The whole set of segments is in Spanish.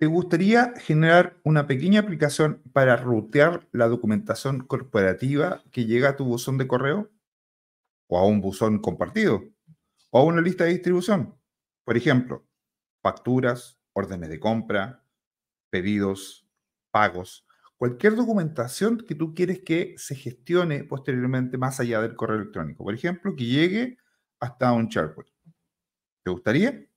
¿Te gustaría generar una pequeña aplicación para rutear la documentación corporativa que llega a tu buzón de correo? ¿O a un buzón compartido? ¿O a una lista de distribución? Por ejemplo, facturas, órdenes de compra, pedidos, pagos, cualquier documentación que tú quieres que se gestione posteriormente más allá del correo electrónico. Por ejemplo, que llegue hasta un SharePoint. ¿Te gustaría?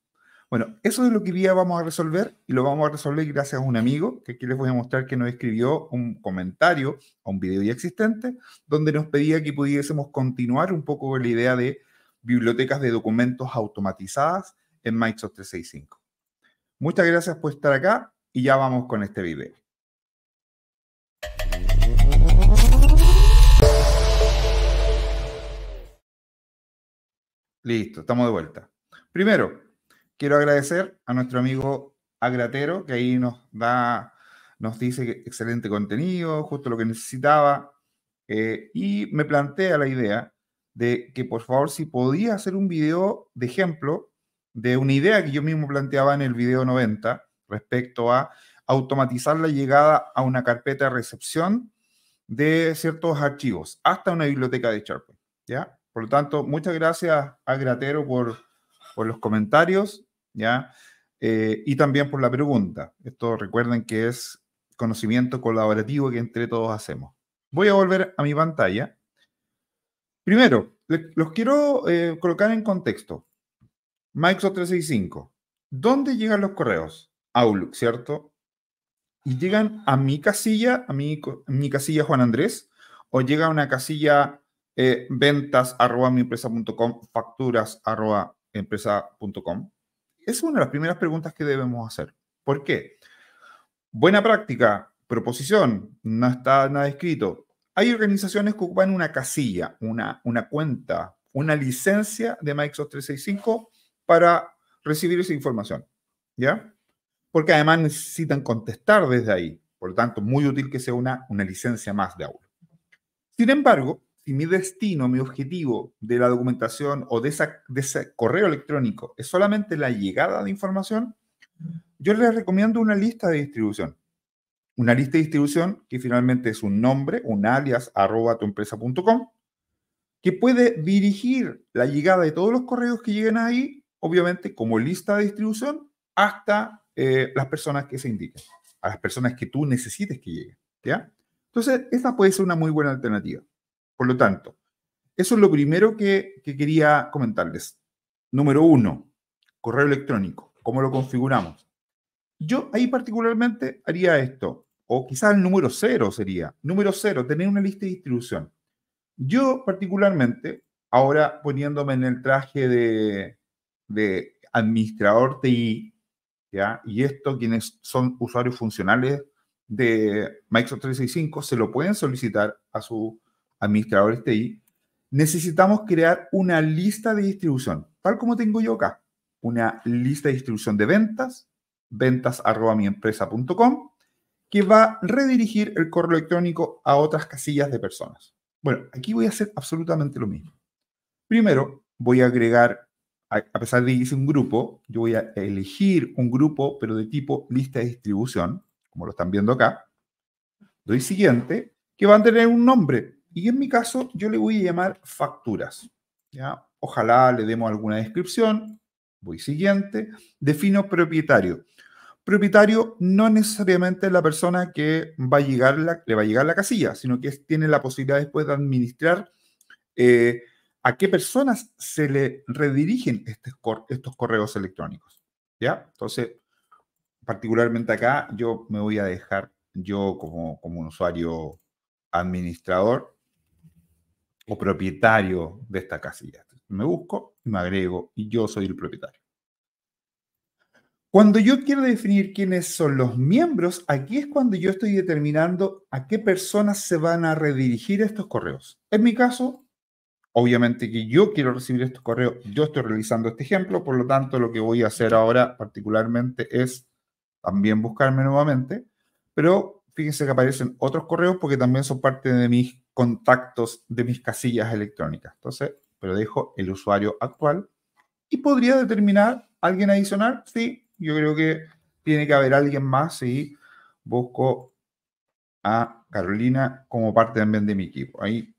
Bueno, eso es lo que hoy vamos a resolver y lo vamos a resolver gracias a un amigo que aquí les voy a mostrar que nos escribió un comentario a un video ya existente donde nos pedía que pudiésemos continuar un poco con la idea de bibliotecas de documentos automatizadas en Microsoft 365. Muchas gracias por estar acá y ya vamos con este video. Listo, estamos de vuelta. Primero, quiero agradecer a nuestro amigo Agratero, que ahí nos da, nos dice excelente contenido, justo lo que necesitaba. Eh, y me plantea la idea de que por favor si podía hacer un video de ejemplo de una idea que yo mismo planteaba en el video 90 respecto a automatizar la llegada a una carpeta de recepción de ciertos archivos hasta una biblioteca de SharePoint. ¿ya? Por lo tanto, muchas gracias a Gratero por, por los comentarios ¿ya? Eh, y también por la pregunta. Esto recuerden que es conocimiento colaborativo que entre todos hacemos. Voy a volver a mi pantalla. Primero, los quiero eh, colocar en contexto. Microsoft 365. ¿Dónde llegan los correos? Outlook, ¿cierto? ¿Y llegan a mi casilla, a mi, casilla Juan Andrés? ¿O llega a una casilla eh, ventas arroba mi empresa.com, facturas arroba empresa.com? es una de las primeras preguntas que debemos hacer. ¿Por qué? Buena práctica, proposición, no está nada escrito. Hay organizaciones que ocupan una casilla, una, una cuenta, una licencia de Microsoft 365 para recibir esa información. ¿Ya? Porque además necesitan contestar desde ahí. Por lo tanto, muy útil que sea una, una licencia más de aula. Sin embargo, si mi destino, mi objetivo de la documentación o de, ese correo electrónico es solamente la llegada de información, yo les recomiendo una lista de distribución. Una lista de distribución que finalmente es un nombre, un alias, arroba tuempresa.com, que puede dirigir la llegada de todos los correos que lleguen ahí, obviamente como lista de distribución, hasta eh, las personas que se indiquen, a las personas que tú necesites que lleguen. ¿ya? Entonces, esta puede ser una muy buena alternativa. Por lo tanto, eso es lo primero que, quería comentarles. Número uno, correo electrónico. ¿Cómo lo configuramos? Yo ahí particularmente haría esto, o quizás el número cero sería, número cero, tener una lista de distribución. Yo particularmente, ahora poniéndome en el traje de, de administrador TI, ¿ya? y esto quienes son usuarios funcionales de Microsoft 365 se lo pueden solicitar a su administradores TI, necesitamos crear una lista de distribución, tal como tengo yo acá. Una lista de distribución de ventas, ventas arroba miempresa.com, que va a redirigir el correo electrónico a otras casillas de personas. Bueno, aquí voy a hacer absolutamente lo mismo. Primero, voy a agregar, a pesar de que hice un grupo, yo voy a elegir un grupo, pero de tipo lista de distribución, como lo están viendo acá. Doy siguiente, que van a tener un nombre, y en mi caso, yo le voy a llamar facturas. ¿ya? Ojalá le demos alguna descripción. Voy siguiente. Defino propietario. Propietario no necesariamente es la persona que va a llegar le va a llegar la casilla, sino que tiene la posibilidad después de administrar eh, a qué personas se le redirigen estos, estos correos electrónicos. ¿ya? Entonces, particularmente acá, yo me voy a dejar, yo como, como un usuario administrador, o propietario de esta casilla. Me busco, me agrego y yo soy el propietario. Cuando yo quiero definir quiénes son los miembros, aquí es cuando yo estoy determinando a qué personas se van a redirigir estos correos. En mi caso, obviamente que yo quiero recibir estos correos, yo estoy realizando este ejemplo, por lo tanto lo que voy a hacer ahora particularmente es también buscarme nuevamente, pero fíjense que aparecen otros correos porque también son parte de mis contactos de mis casillas electrónicas. Entonces, pero dejo el usuario actual y podría determinar alguien adicional. Sí, yo creo que tiene que haber alguien más y busco a Carolina como parte también de mi equipo. Ahí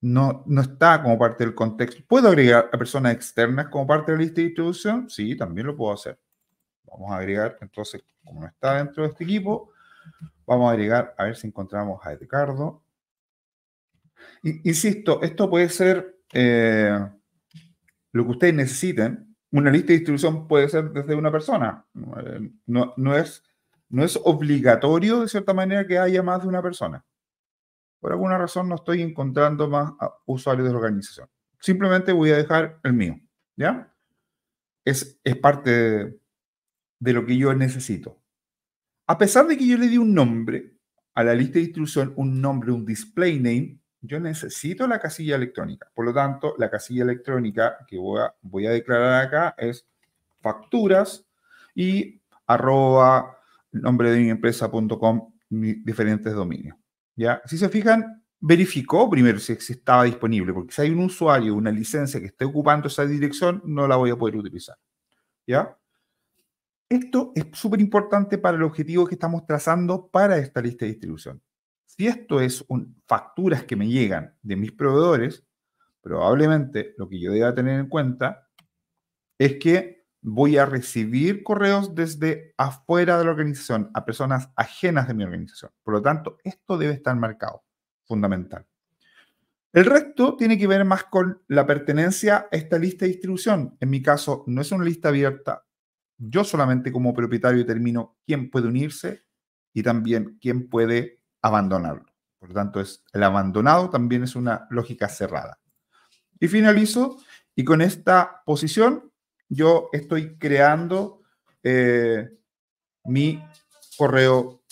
no, no está como parte del contexto. ¿Puedo agregar a personas externas como parte de la lista de Sí, también lo puedo hacer. Vamos a agregar, entonces, como no está dentro de este equipo, vamos a agregar, a ver si encontramos a Ricardo. Insisto, esto puede ser eh, lo que ustedes necesiten. Una lista de distribución puede ser desde una persona. Eh, no, no, es, no es obligatorio, de cierta manera, que haya más de una persona. Por alguna razón no estoy encontrando más ah, usuarios de la organización. Simplemente voy a dejar el mío. ¿Ya? Es, es parte de, de lo que yo necesito. A pesar de que yo le di un nombre a la lista de distribución, un nombre, un display name, yo necesito la casilla electrónica. Por lo tanto, la casilla electrónica que voy a, declarar acá es facturas y arroba nombre de mi empresa.com diferentes dominios. ¿ya? Si se fijan, verificó primero si, estaba disponible, porque si hay un usuario, una licencia que esté ocupando esa dirección, no la voy a poder utilizar. ¿ya? Esto es súper importante para el objetivo que estamos trazando para esta lista de distribución. Si esto es facturas que me llegan de mis proveedores, probablemente lo que yo deba tener en cuenta es que voy a recibir correos desde afuera de la organización, a personas ajenas de mi organización. Por lo tanto, esto debe estar marcado, fundamental. El resto tiene que ver más con la pertenencia a esta lista de distribución. En mi caso, no es una lista abierta. Yo solamente como propietario determino quién puede unirse y también quién puede abandonarlo. Por lo tanto, es, el abandonado también es una lógica cerrada. Y finalizo, y con esta posición yo estoy creando eh, mi correo,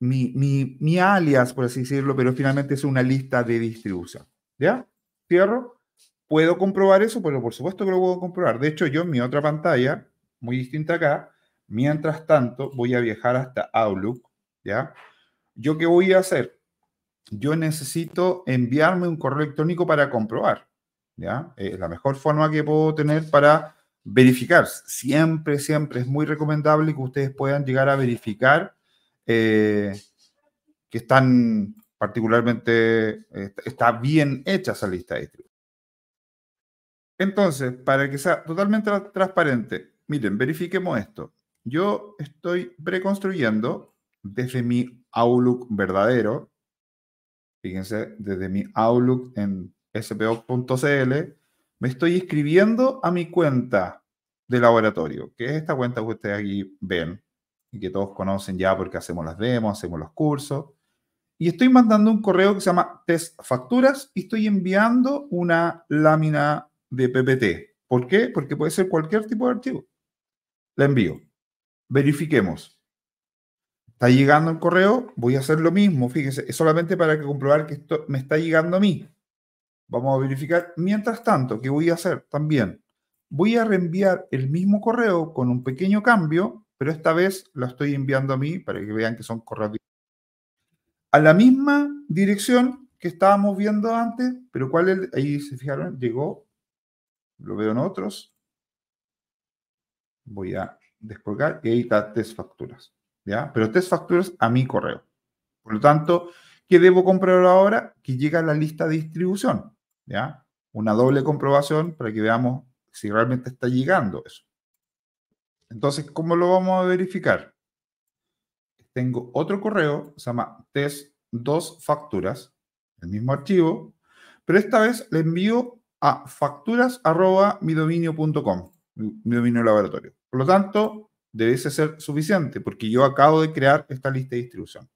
mi, alias, por así decirlo, pero finalmente es una lista de distribución. ¿Ya? Cierro. ¿Puedo comprobar eso? Pero por supuesto que lo puedo comprobar. De hecho, yo en mi otra pantalla, muy distinta acá, mientras tanto voy a viajar hasta Outlook, ¿ya? ¿Yo qué voy a hacer? Yo necesito enviarme un correo electrónico para comprobar. Es la mejor forma que puedo tener para verificar. Siempre, siempre es muy recomendable que ustedes puedan llegar a verificar eh, que están particularmente, está bien hecha esa lista de distribución. Entonces, para que sea totalmente transparente, miren, verifiquemos esto. Yo estoy preconstruyendo desde mi Outlook verdadero. Fíjense, desde mi Outlook en spo.cl, me estoy escribiendo a mi cuenta de laboratorio, que es esta cuenta que ustedes aquí ven y que todos conocen ya porque hacemos las demos, hacemos los cursos. Y estoy mandando un correo que se llama test facturas y estoy enviando una lámina de PPT. ¿Por qué? Porque puede ser cualquier tipo de archivo. La envío. Verifiquemos. Está llegando el correo, voy a hacer lo mismo, fíjense, es solamente para que comprobar que esto me está llegando a mí. Vamos a verificar. Mientras tanto, ¿qué voy a hacer también? Voy a reenviar el mismo correo con un pequeño cambio, pero esta vez lo estoy enviando a mí para que vean que son correos a la misma dirección que estábamos viendo antes, pero cuál es, ahí se fijaron, llegó, lo veo en otros. Voy a descolgar y ahí está test facturas. Pero tres facturas a mi correo. Por lo tanto, ¿qué debo comprobar ahora? Que llega a la lista de distribución, ¿ya? Una doble comprobación para que veamos si realmente está llegando eso. Entonces, ¿cómo lo vamos a verificar? Tengo otro correo, se llama test dos facturas, el mismo archivo, pero esta vez le envío a facturas.midominio.com, mi dominio laboratorio. Por lo tanto, Debe ser suficiente porque yo acabo de crear esta lista de distribución.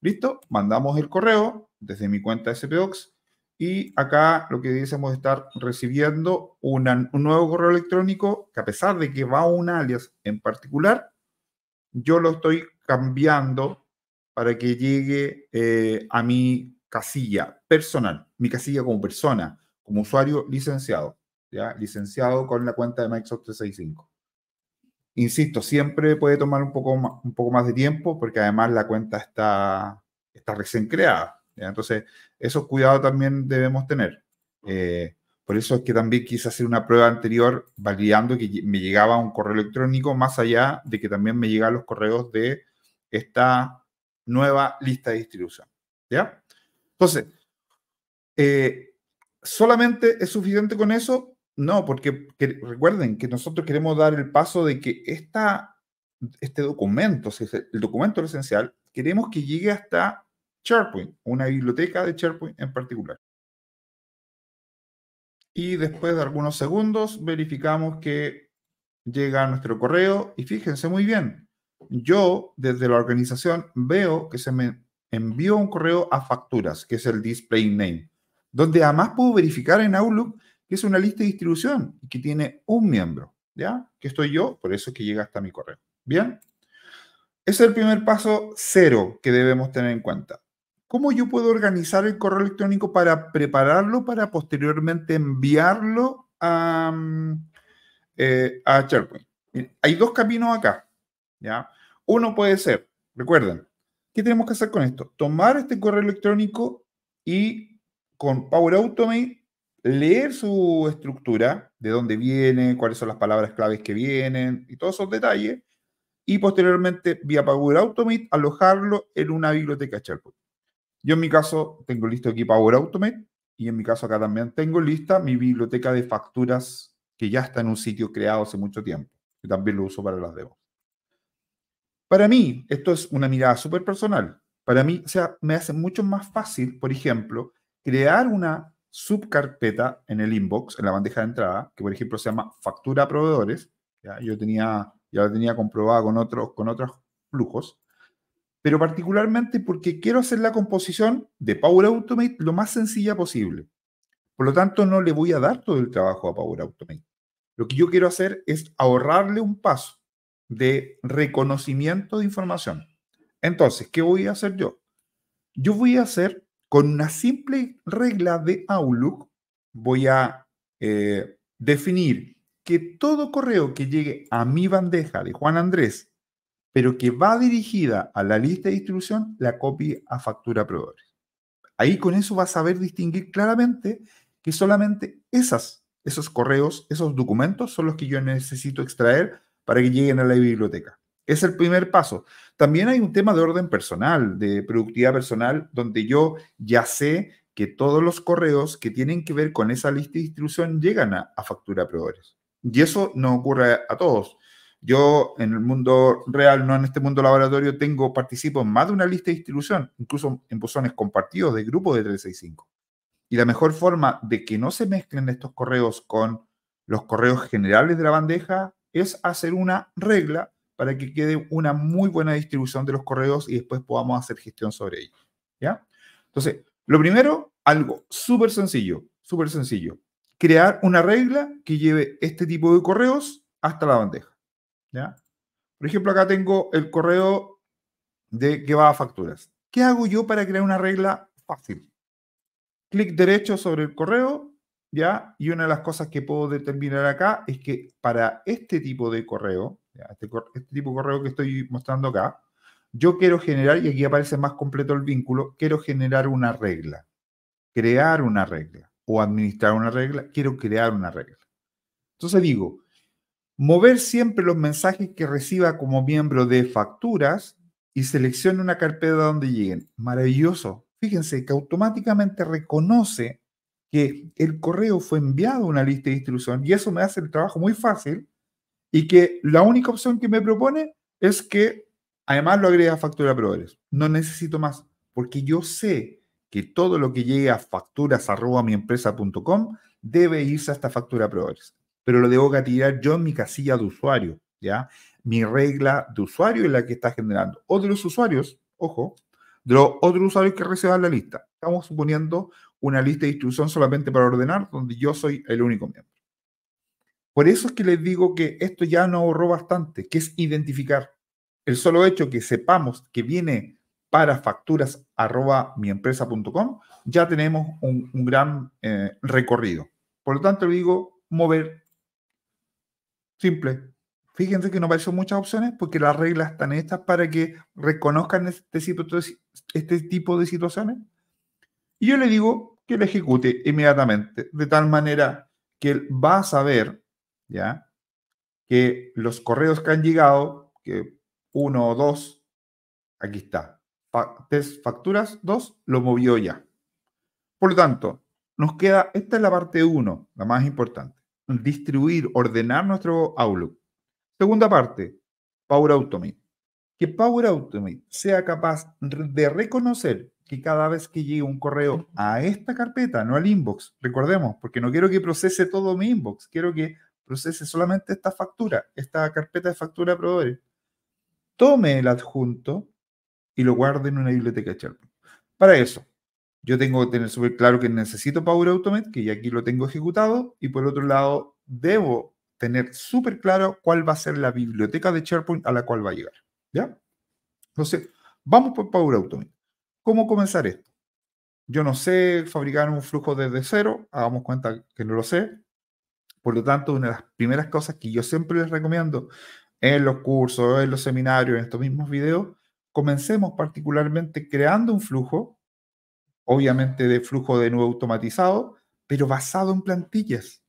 ¿Listo? Mandamos el correo desde mi cuenta de SPDocs y acá lo que debiésemos estar recibiendo un nuevo correo electrónico que a pesar de que va a un alias en particular, yo lo estoy cambiando para que llegue eh, a mi casilla personal, mi casilla como persona, como usuario licenciado, ¿ya? licenciado con la cuenta de Microsoft 365. Insisto, siempre puede tomar un poco, más, de tiempo porque además la cuenta está, recién creada. Entonces, esos cuidados también debemos tener. Eh, por eso es que también quise hacer una prueba anterior validando que me llegaba un correo electrónico, más allá de que también me llegan los correos de esta nueva lista de distribución. ¿Ya? Entonces, eh, solamente es suficiente con eso no, porque recuerden que nosotros queremos dar el paso de que esta, este documento, el documento esencial, queremos que llegue hasta SharePoint, una biblioteca de SharePoint en particular. Y después de algunos segundos verificamos que llega a nuestro correo y fíjense muy bien, yo desde la organización veo que se me envió un correo a facturas, que es el display name, donde además puedo verificar en Outlook que es una lista de distribución que tiene un miembro, ¿ya? Que estoy yo, por eso es que llega hasta mi correo. ¿Bien? Ese es el primer paso cero que debemos tener en cuenta. ¿Cómo yo puedo organizar el correo electrónico para prepararlo para posteriormente enviarlo a, mm, eh, a SharePoint? Hay dos caminos acá, ¿ya? Uno puede ser, recuerden, ¿qué tenemos que hacer con esto? Tomar este correo electrónico y con Power Automate leer su estructura, de dónde viene, cuáles son las palabras claves que vienen y todos esos detalles, y posteriormente vía Power Automate alojarlo en una biblioteca SharePoint. Yo en mi caso tengo listo aquí Power Automate y en mi caso acá también tengo lista mi biblioteca de facturas que ya está en un sitio creado hace mucho tiempo. Yo también lo uso para las demos. Para mí, esto es una mirada súper personal. Para mí, o sea, me hace mucho más fácil, por ejemplo, crear una subcarpeta en el inbox, en la bandeja de entrada, que por ejemplo se llama factura proveedores. ¿ya? Yo tenía, ya la tenía comprobada con otros, con otros flujos. Pero particularmente porque quiero hacer la composición de Power Automate lo más sencilla posible. Por lo tanto, no le voy a dar todo el trabajo a Power Automate. Lo que yo quiero hacer es ahorrarle un paso de reconocimiento de información. Entonces, ¿qué voy a hacer yo? Yo voy a hacer con una simple regla de Outlook voy a eh, definir que todo correo que llegue a mi bandeja de Juan Andrés, pero que va dirigida a la lista de distribución, la copie a factura proveedores. Ahí con eso vas a saber distinguir claramente que solamente esas, esos correos, esos documentos son los que yo necesito extraer para que lleguen a la biblioteca. Es el primer paso. También hay un tema de orden personal, de productividad personal, donde yo ya sé que todos los correos que tienen que ver con esa lista de distribución llegan a, factura proveedores. Y eso no ocurre a todos. Yo en el mundo real, no en este mundo laboratorio, tengo, participo en más de una lista de distribución, incluso en buzones compartidos de grupos de 365. Y la mejor forma de que no se mezclen estos correos con los correos generales de la bandeja es hacer una regla para que quede una muy buena distribución de los correos y después podamos hacer gestión sobre ellos. ¿Ya? Entonces, lo primero, algo súper sencillo, súper sencillo. Crear una regla que lleve este tipo de correos hasta la bandeja. ¿Ya? Por ejemplo, acá tengo el correo de que va a facturas. ¿Qué hago yo para crear una regla fácil? Clic derecho sobre el correo, ¿ya? Y una de las cosas que puedo determinar acá es que para este tipo de correo, este, este, tipo de correo que estoy mostrando acá. Yo quiero generar, y aquí aparece más completo el vínculo, quiero generar una regla, crear una regla o administrar una regla, quiero crear una regla. Entonces digo, mover siempre los mensajes que reciba como miembro de facturas y seleccione una carpeta donde lleguen. Maravilloso. Fíjense que automáticamente reconoce que el correo fue enviado a una lista de distribución y eso me hace el trabajo muy fácil y que la única opción que me propone es que además lo agregue a factura proveedores. No necesito más, porque yo sé que todo lo que llegue a facturas arroba mi debe irse hasta factura proveedores. Pero lo debo tirar yo en mi casilla de usuario, ¿ya? Mi regla de usuario es la que está generando. Otros los usuarios, ojo, de los otros usuarios que reciban la lista. Estamos suponiendo una lista de distribución solamente para ordenar, donde yo soy el único miembro. Por eso es que les digo que esto ya nos ahorró bastante, que es identificar. El solo hecho que sepamos que viene para facturas arroba miempresa.com, ya tenemos un, gran eh, recorrido. Por lo tanto, le digo, mover. Simple. Fíjense que no aparecen muchas opciones porque las reglas están estas para que reconozcan este, este tipo de situaciones. Y yo le digo que lo ejecute inmediatamente, de tal manera que él va a saber ¿ya? Que los correos que han llegado, que uno o dos, aquí está, Tres facturas, dos, lo movió ya. Por lo tanto, nos queda, esta es la parte uno, la más importante, distribuir, ordenar nuestro Outlook. Segunda parte, Power Automate. Que Power Automate sea capaz de reconocer que cada vez que llegue un correo a esta carpeta, no al inbox, recordemos, porque no quiero que procese todo mi inbox, quiero que procese solamente esta factura, esta carpeta de factura de proveedores, tome el adjunto y lo guarde en una biblioteca SharePoint. Para eso, yo tengo que tener súper claro que necesito Power Automate, que ya aquí lo tengo ejecutado, y por otro lado, debo tener súper claro cuál va a ser la biblioteca de SharePoint a la cual va a llegar. ¿Ya? Entonces, vamos por Power Automate. ¿Cómo comenzar esto? Yo no sé fabricar un flujo desde cero, hagamos cuenta que no lo sé, por lo tanto, una de las primeras cosas que yo siempre les recomiendo en los cursos, en los seminarios, en estos mismos videos, comencemos particularmente creando un flujo, obviamente de flujo de nuevo automatizado, pero basado en plantillas.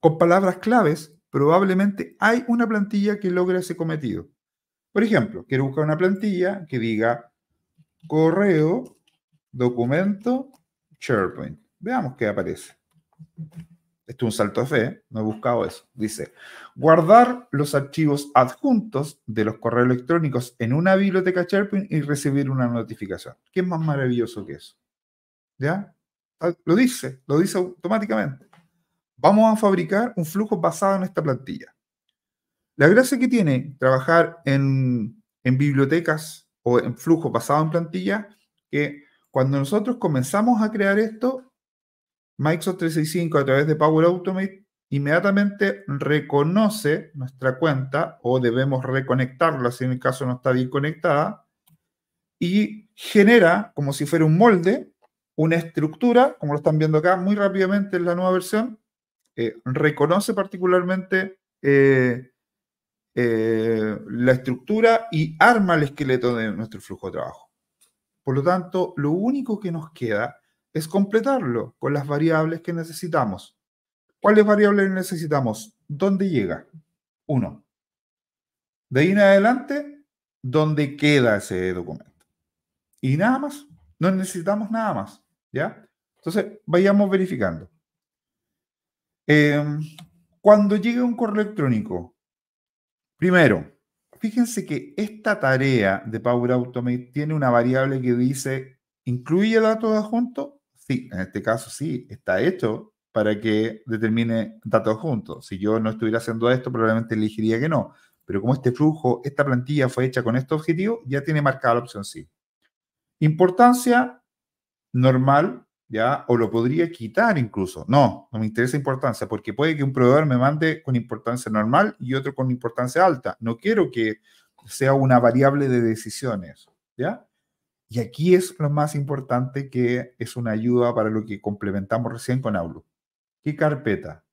Con palabras claves, probablemente hay una plantilla que logre ese cometido. Por ejemplo, quiero buscar una plantilla que diga correo, documento, SharePoint. Veamos qué aparece. Esto es un salto de fe, no he buscado eso. Dice, guardar los archivos adjuntos de los correos electrónicos en una biblioteca SharePoint y recibir una notificación. ¿Qué es más maravilloso que eso? ¿Ya? Ah, lo dice, lo dice automáticamente. Vamos a fabricar un flujo basado en esta plantilla. La gracia que tiene trabajar en, bibliotecas o en flujo basado en plantilla, que cuando nosotros comenzamos a crear esto, Microsoft 365 a través de Power Automate inmediatamente reconoce nuestra cuenta o debemos reconectarla si en el caso no está bien conectada y genera como si fuera un molde, una estructura, como lo están viendo acá muy rápidamente en la nueva versión, eh, reconoce particularmente eh, eh, la estructura y arma el esqueleto de nuestro flujo de trabajo. Por lo tanto, lo único que nos queda es completarlo con las variables que necesitamos. ¿Cuáles variables necesitamos? ¿Dónde llega? Uno. De ahí en adelante, ¿dónde queda ese documento? Y nada más. No necesitamos nada más. ¿Ya? Entonces, vayamos verificando. Em, cuando llegue un correo electrónico, primero, fíjense que esta tarea de Power Automate tiene una variable que dice incluye datos adjuntos sí, en este caso sí, está hecho para que determine datos juntos. Si yo no estuviera haciendo esto, probablemente elegiría que no. Pero como este flujo, esta plantilla fue hecha con este objetivo, ya tiene marcada la opción sí. Importancia normal, ¿ya? O lo podría quitar incluso. No, no me interesa importancia, porque puede que un proveedor me mande con importancia normal y otro con importancia alta. No quiero que sea una variable de decisiones, ¿ya? Y aquí es lo más importante que es una ayuda para lo que complementamos recién con Outlook. ¿Qué carpeta?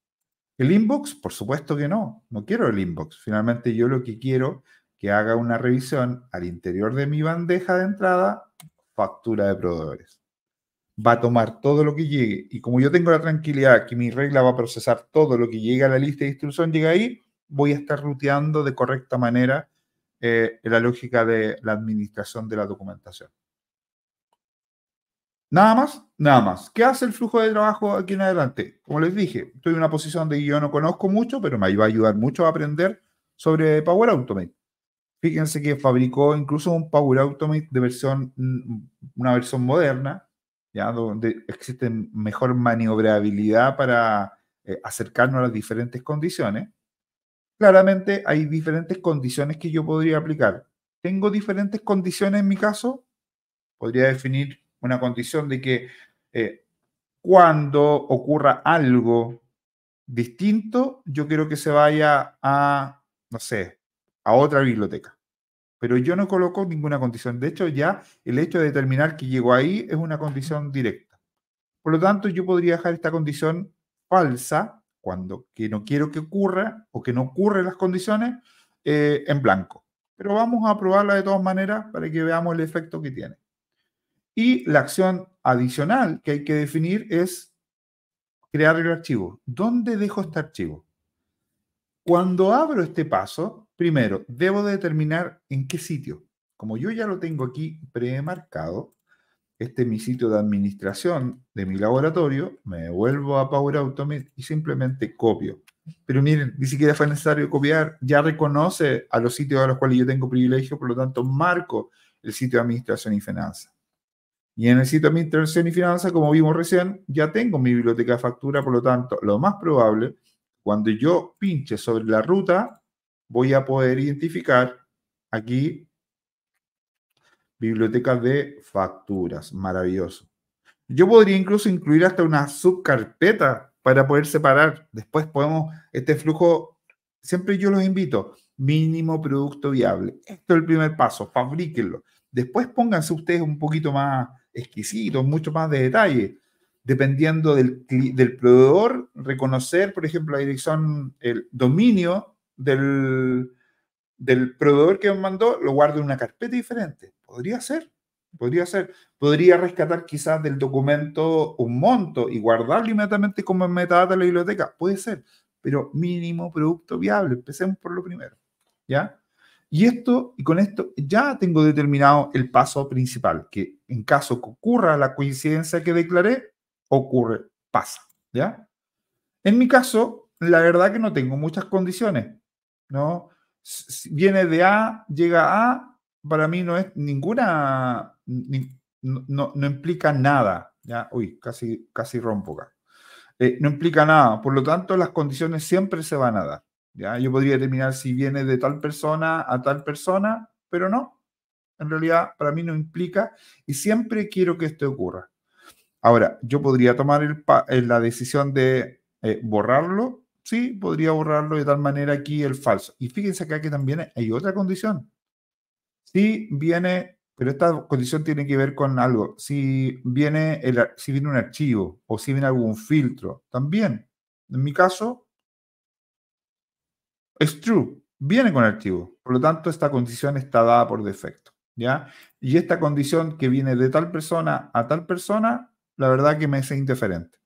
¿El inbox? Por supuesto que no. No quiero el inbox. Finalmente yo lo que quiero que haga una revisión al interior de mi bandeja de entrada, factura de proveedores. Va a tomar todo lo que llegue. Y como yo tengo la tranquilidad que mi regla va a procesar todo lo que llegue a la lista de distribución, llega ahí, voy a estar ruteando de correcta manera eh, la lógica de la administración de la documentación. Nada más, nada más. ¿Qué hace el flujo de trabajo aquí en adelante? Como les dije, estoy en una posición de que yo no conozco mucho, pero me va a ayudar mucho a aprender sobre Power Automate. Fíjense que fabricó incluso un Power Automate de versión, mm, una versión moderna, ya donde existe mejor maniobrabilidad para eh, acercarnos a las diferentes condiciones. Claramente hay diferentes condiciones que yo podría aplicar. Tengo diferentes condiciones en mi caso. Podría definir una condición de que eh, cuando ocurra algo distinto, yo quiero que se vaya a, no sé, a otra biblioteca. Pero yo no coloco ninguna condición. De hecho, ya el hecho de determinar que llegó ahí es una condición directa. Por lo tanto, yo podría dejar esta condición falsa cuando que no quiero que ocurra o que no ocurren las condiciones eh, en blanco. Pero vamos a probarla de todas maneras para que veamos el efecto que tiene. Y la acción adicional que hay que definir es crear el archivo. ¿Dónde dejo este archivo? Cuando abro este paso, primero, debo determinar en qué sitio. Como yo ya lo tengo aquí premarcado, este es mi sitio de administración de mi laboratorio, me vuelvo a Power Automate y simplemente copio. Pero miren, ni siquiera fue necesario copiar, ya reconoce a los sitios a los cuales yo tengo privilegio, por lo tanto marco el sitio de administración y finanzas. Y en el sitio de intervención y finanzas, como vimos recién, ya tengo mi biblioteca de factura, por lo tanto, lo más probable, cuando yo pinche sobre la ruta, voy a poder identificar aquí bibliotecas de facturas. Maravilloso. Yo podría incluso incluir hasta una subcarpeta para poder separar. Después podemos, este flujo, siempre yo los invito, mínimo producto viable. Esto es el primer paso, fabríquenlo. Después pónganse ustedes un poquito más exquisito mucho más de detalle. Dependiendo del, del proveedor, reconocer, por ejemplo, la dirección, el dominio del, del proveedor que me mandó, lo guardo en una carpeta diferente. Podría ser, podría ser. Podría rescatar quizás del documento un monto y guardarlo inmediatamente como metadata de la biblioteca. Puede ser, pero mínimo producto viable. Empecemos por lo primero. ¿Ya? Y esto, y con esto ya tengo determinado el paso principal, que en caso que ocurra la coincidencia que declaré, ocurre, pasa, ¿ya? En mi caso, la verdad que no tengo muchas condiciones, ¿no? Viene de A, llega a A, para mí no es ninguna, no, no, implica nada, ¿ya? Uy, casi, casi rompo acá. Eh, no implica nada, por lo tanto las condiciones siempre se van a dar, ¿ya? Yo podría determinar si viene de tal persona a tal persona, pero no, en realidad para mí no implica y siempre quiero que esto ocurra. Ahora, yo podría tomar eh, la decisión de eh, borrarlo, sí, podría borrarlo de tal manera aquí el falso. Y fíjense acá que también hay otra condición. Si viene, pero esta condición tiene que ver con algo, si viene, si viene un archivo o si viene algún filtro, también. En mi caso, es true, viene con archivo. Por lo tanto, esta condición está dada por defecto. Y esta condición que viene de tal persona a tal persona, la verdad que me es indiferente,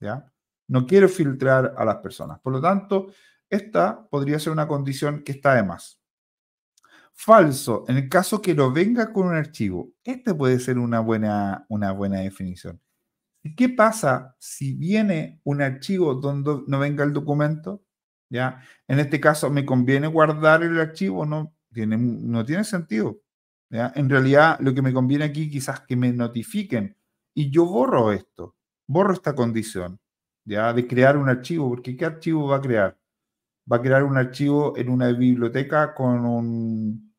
¿ya? No quiero filtrar a las personas. Por lo tanto, esta podría ser una condición que está de más. Falso, en el caso que lo venga con un archivo. Este puede ser una buena, una buena definición. ¿Qué pasa si viene un archivo donde no venga el documento? ¿Ya? En este caso, ¿me conviene guardar el archivo? No tiene, no tiene sentido. En realidad, lo que me conviene aquí quizás que me notifiquen y yo borro esto, borro esta condición, De crear un archivo, porque ¿qué archivo va a crear? Va a crear un archivo en una biblioteca con un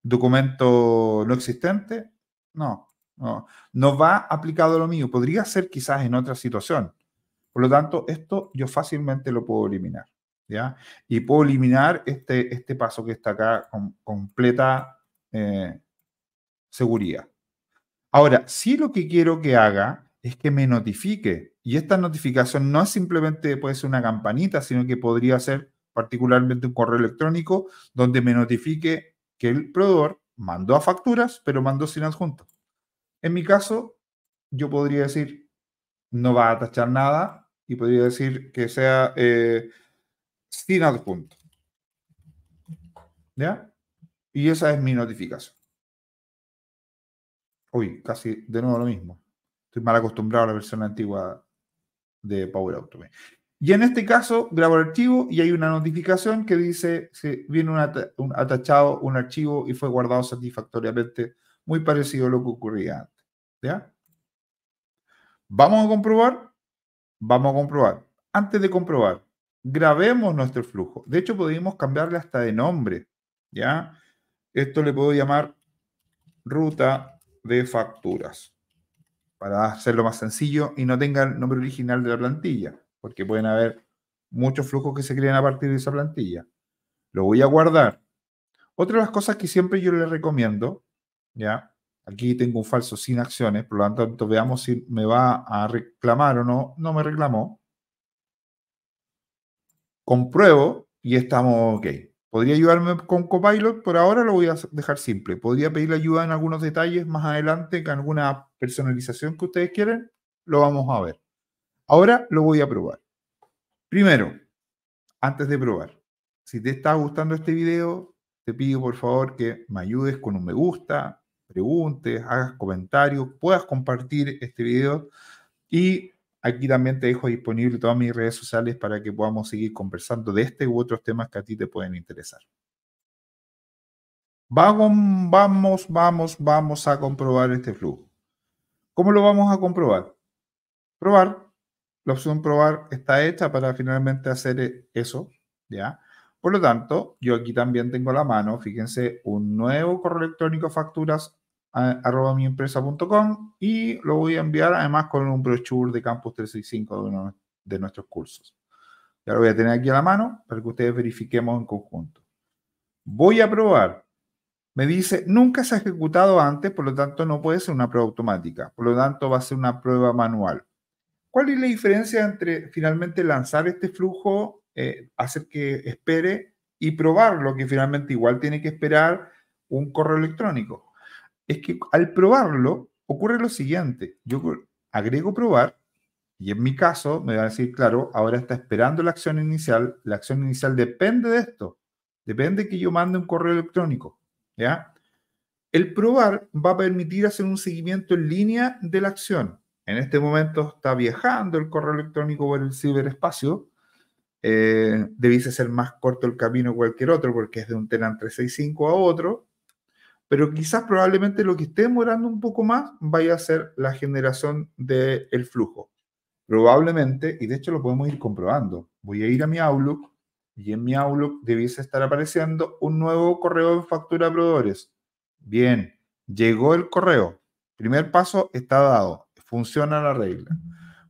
documento no existente. No, no, va aplicado lo mío. Podría ser quizás en otra situación. Por lo tanto, esto yo fácilmente lo puedo eliminar. ¿ya? Y puedo eliminar este, este paso que está acá con completa eh, seguridad. Ahora, si lo que quiero que haga es que me notifique. Y esta notificación no es simplemente puede ser una campanita, sino que podría ser particularmente un correo electrónico donde me notifique que el proveedor mandó a facturas, pero mandó sin adjunto. En mi caso, yo podría decir, no va a tachar nada y podría decir que sea eh, sin adjunto. ¿Ya? Y esa es mi notificación. Uy, casi de nuevo lo mismo. Estoy mal acostumbrado a la versión antigua de Power Automate. Y en este caso, grabo el archivo y hay una notificación que dice que viene un, un atachado un archivo y fue guardado satisfactoriamente, muy parecido a lo que ocurría antes. ¿Ya? Vamos a comprobar. Vamos a comprobar. Antes de comprobar, grabemos nuestro flujo. De hecho, podemos cambiarle hasta de nombre. ¿Ya? Esto le puedo llamar ruta de facturas para hacerlo más sencillo y no tenga el nombre original de la plantilla, porque pueden haber muchos flujos que se crean a partir de esa plantilla. Lo voy a guardar. Otra de las cosas que siempre yo le recomiendo, ya, aquí tengo un falso sin acciones, por lo tanto veamos si me va a reclamar o no. No me reclamó. Compruebo y estamos ok. Podría ayudarme con Copilot, por ahora lo voy a dejar simple. Podría pedirle ayuda en algunos detalles más adelante, en alguna personalización que ustedes quieran? lo vamos a ver. Ahora lo voy a probar. Primero, antes de probar, si te está gustando este video, te pido por favor que me ayudes con un me gusta, preguntes, hagas comentarios, puedas compartir este video y Aquí también te dejo disponible todas mis redes sociales para que podamos seguir conversando de este u otros temas que a ti te pueden interesar. Vamos, vamos, vamos, vamos a comprobar este flujo. ¿Cómo lo vamos a comprobar? Probar. La opción probar está hecha para finalmente hacer eh, eso, ¿ya? Por lo tanto, yo aquí también tengo la mano, fíjense, un nuevo correo electrónico facturas arroba miempresa.com y lo voy a enviar además con un brochure de Campus 365 de, uno de nuestros cursos. Ya lo voy a tener aquí a la mano para que ustedes verifiquemos en conjunto. Voy a probar. Me dice, nunca se ha ejecutado antes, por lo tanto no puede ser una prueba automática, por lo tanto va a ser una prueba manual. ¿Cuál es la diferencia entre finalmente lanzar este flujo, eh, hacer que espere y probarlo, que finalmente igual tiene que esperar un correo electrónico? es que al probarlo ocurre lo siguiente. Yo agrego probar y en mi caso me va a decir, claro, ahora está esperando la acción inicial. La acción inicial depende de esto. Depende que yo mande un correo electrónico. ¿Ya? El probar va a permitir hacer un seguimiento en línea de la acción. En este momento está viajando el correo electrónico por el ciberespacio. Eh, ser más corto el camino que cualquier otro porque es de un TELAN 365 a otro pero quizás probablemente lo que esté demorando un poco más vaya a ser la generación del flujo. Probablemente, y de hecho lo podemos ir comprobando, voy a ir a mi Outlook y en mi Outlook debiese estar apareciendo un nuevo correo de factura a proveedores. Bien, llegó el correo. Primer paso está dado, funciona la regla.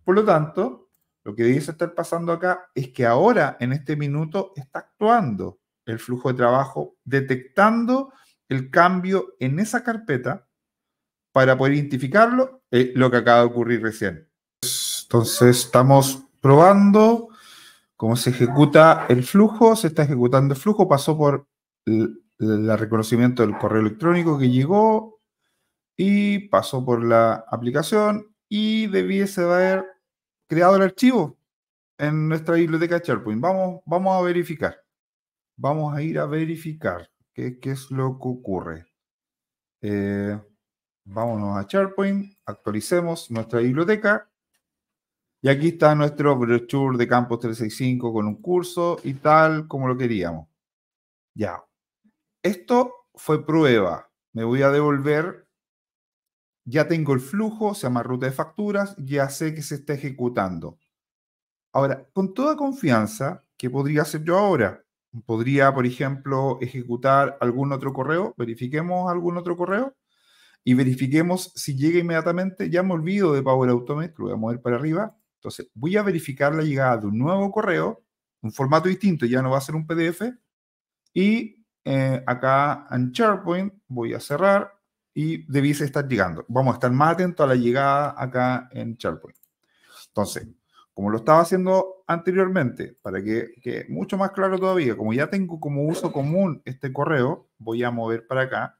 Por lo tanto, lo que dice estar pasando acá es que ahora, en este minuto, está actuando el flujo de trabajo, detectando el cambio en esa carpeta para poder identificarlo, es eh, lo que acaba de ocurrir recién. Entonces estamos probando cómo se ejecuta el flujo, se está ejecutando el flujo, pasó por el, reconocimiento del correo electrónico que llegó y pasó por la aplicación y debiese haber creado el archivo en nuestra biblioteca SharePoint. Vamos, vamos a verificar. Vamos a ir a verificar. ¿Qué, es lo que ocurre? Eh, vámonos a SharePoint, actualicemos nuestra biblioteca. Y aquí está nuestro brochure de Campos 365 con un curso y tal como lo queríamos. Ya. Esto fue prueba. Me voy a devolver. Ya tengo el flujo, se llama ruta de facturas, ya sé que se está ejecutando. Ahora, con toda confianza, ¿qué podría hacer yo ahora? Podría, por ejemplo, ejecutar algún otro correo. Verifiquemos algún otro correo y verifiquemos si llega inmediatamente. Ya me olvido de Power Automate, lo voy a mover para arriba. Entonces, voy a verificar la llegada de un nuevo correo, un formato distinto, ya no va a ser un PDF. Y eh, acá en SharePoint voy a cerrar y debiese estar llegando. Vamos a estar más atentos a la llegada acá en SharePoint. Entonces, como lo estaba haciendo anteriormente, para que quede mucho más claro todavía, como ya tengo como uso común este correo, voy a mover para acá.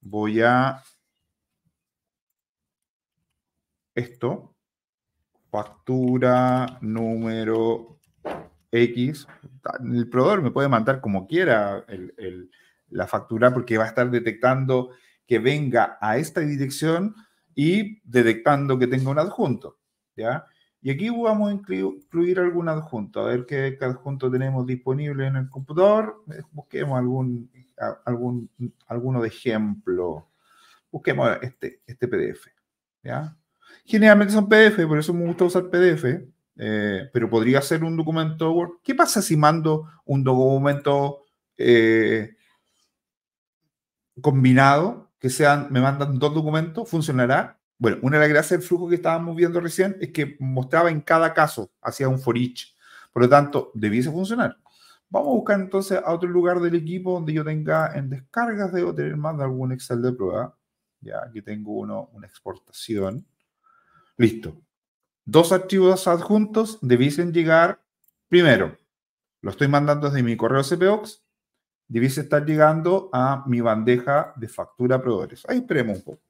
Voy a esto, factura número X. El proveedor me puede mandar como quiera la factura porque va a estar detectando que venga a esta dirección y detectando que tenga un adjunto. Y aquí vamos a incluir algún adjunto, a ver qué adjunto tenemos disponible en el computador. Eh, busquemos algún, algún, alguno de ejemplo. Busquemos este, este PDF, ¿ya? Generalmente son PDF, por eso me gusta usar PDF, eh, pero podría ser un documento Word. ¿Qué pasa si mando un documento eh, combinado, que sean, me mandan dos documentos, funcionará? Bueno, una de las gracias del flujo que estábamos viendo recién es que mostraba en cada caso, hacía un for each. Por lo tanto, debiese funcionar. Vamos a buscar entonces a otro lugar del equipo donde yo tenga en descargas, debo tener más de algún Excel de prueba. Ya, aquí tengo uno, una exportación. Listo. Dos archivos adjuntos debiesen llegar primero. Lo estoy mandando desde mi correo CPOX. Debiese estar llegando a mi bandeja de factura proveedores. Ahí esperemos un poco.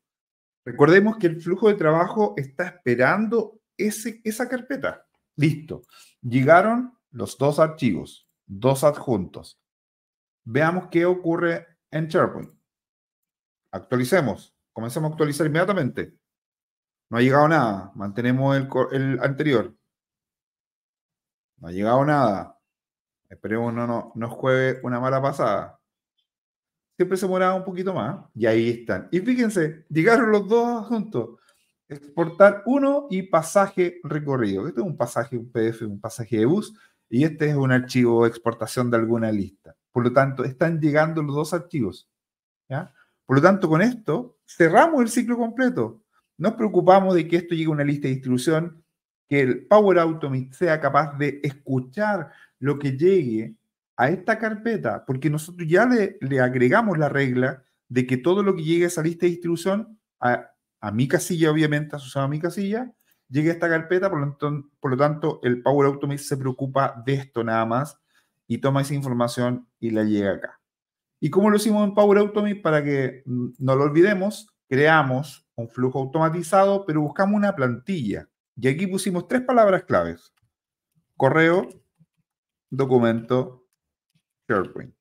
Recordemos que el flujo de trabajo está esperando ese, esa carpeta. Listo. Llegaron los dos archivos, dos adjuntos. Veamos qué ocurre en SharePoint. Actualicemos. Comencemos a actualizar inmediatamente. No ha llegado nada. Mantenemos el, anterior. No ha llegado nada. Esperemos no, no nos juegue una mala pasada siempre se moraba un poquito más. Y ahí están. Y fíjense, llegaron los dos juntos. Exportar uno y pasaje recorrido. Este es un pasaje, un PDF, un pasaje de bus. Y este es un archivo de exportación de alguna lista. Por lo tanto, están llegando los dos archivos. ¿ya? Por lo tanto, con esto cerramos el ciclo completo. Nos preocupamos de que esto llegue a una lista de distribución, que el Power Automate sea capaz de escuchar lo que llegue a esta carpeta, porque nosotros ya le, agregamos la regla de que todo lo que llegue a esa lista de distribución, a, mi casilla, obviamente, asociado a mi casilla, llegue a esta carpeta, por lo, por lo tanto, el Power Automate se preocupa de esto nada más y toma esa información y la llega acá. ¿Y cómo lo hicimos en Power Automate? Para que no lo olvidemos, creamos un flujo automatizado, pero buscamos una plantilla. Y aquí pusimos tres palabras claves. Correo, documento SharePoint.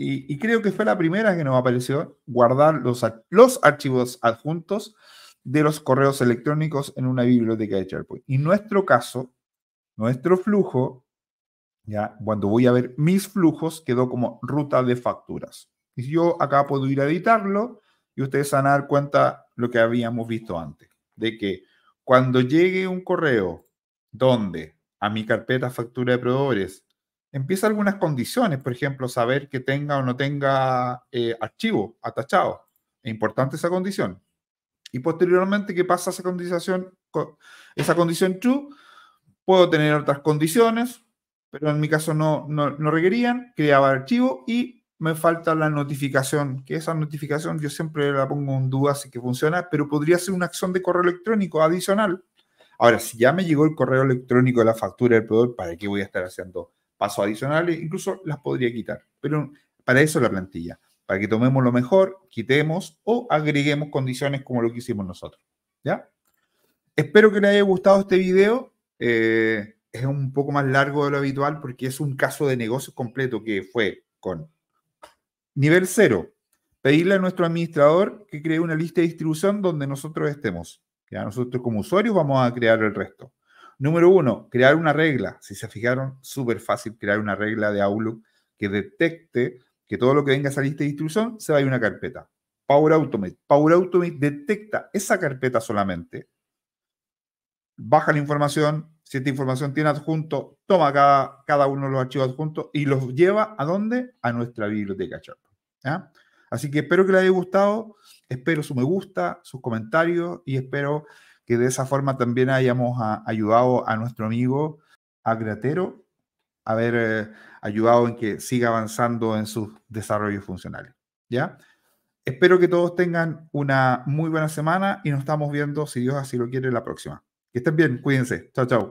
Y, creo que fue la primera que nos apareció guardar los, los archivos adjuntos de los correos electrónicos en una biblioteca de SharePoint. Y nuestro caso, nuestro flujo, ya cuando voy a ver mis flujos, quedó como ruta de facturas. Y yo acá puedo ir a editarlo y ustedes van a dar cuenta lo que habíamos visto antes, de que cuando llegue un correo donde a mi carpeta factura de proveedores empieza algunas condiciones, por ejemplo, saber que tenga o no tenga eh, archivo atachado. Es importante esa condición. Y posteriormente ¿qué pasa esa condición, esa condición true, puedo tener otras condiciones, pero en mi caso no, requerían, creaba archivo y me falta la notificación, que esa notificación yo siempre la pongo en duda si que funciona, pero podría ser una acción de correo electrónico adicional. Ahora, si ya me llegó el correo electrónico de la factura del proveedor, ¿para qué voy a estar haciendo pasos adicionales, incluso las podría quitar. Pero para eso la plantilla, para que tomemos lo mejor, quitemos o agreguemos condiciones como lo que hicimos nosotros. ¿Ya? Espero que les haya gustado este video. Eh, es un poco más largo de lo habitual porque es un caso de negocio completo que fue con nivel cero. Pedirle a nuestro administrador que cree una lista de distribución donde nosotros estemos. Ya nosotros como usuarios vamos a crear el resto. Número uno, crear una regla. Si se fijaron, súper fácil crear una regla de Outlook que detecte que todo lo que venga a esa lista de instrucción se va a ir a una carpeta. Power Automate. Power Automate detecta esa carpeta solamente, baja la información, si esta información tiene adjunto, toma cada, uno de los archivos adjuntos y los lleva a dónde? A nuestra biblioteca de Así que espero que les haya gustado, espero su me gusta, sus comentarios y espero que de esa forma también hayamos ah, ayudado a nuestro amigo Agratero, haber eh, ayudado en que siga avanzando en sus desarrollos funcionales. ¿Ya? Espero que todos tengan una muy buena semana y nos estamos viendo, si Dios así lo quiere, la próxima. Que estén bien, cuídense. Chao, chao.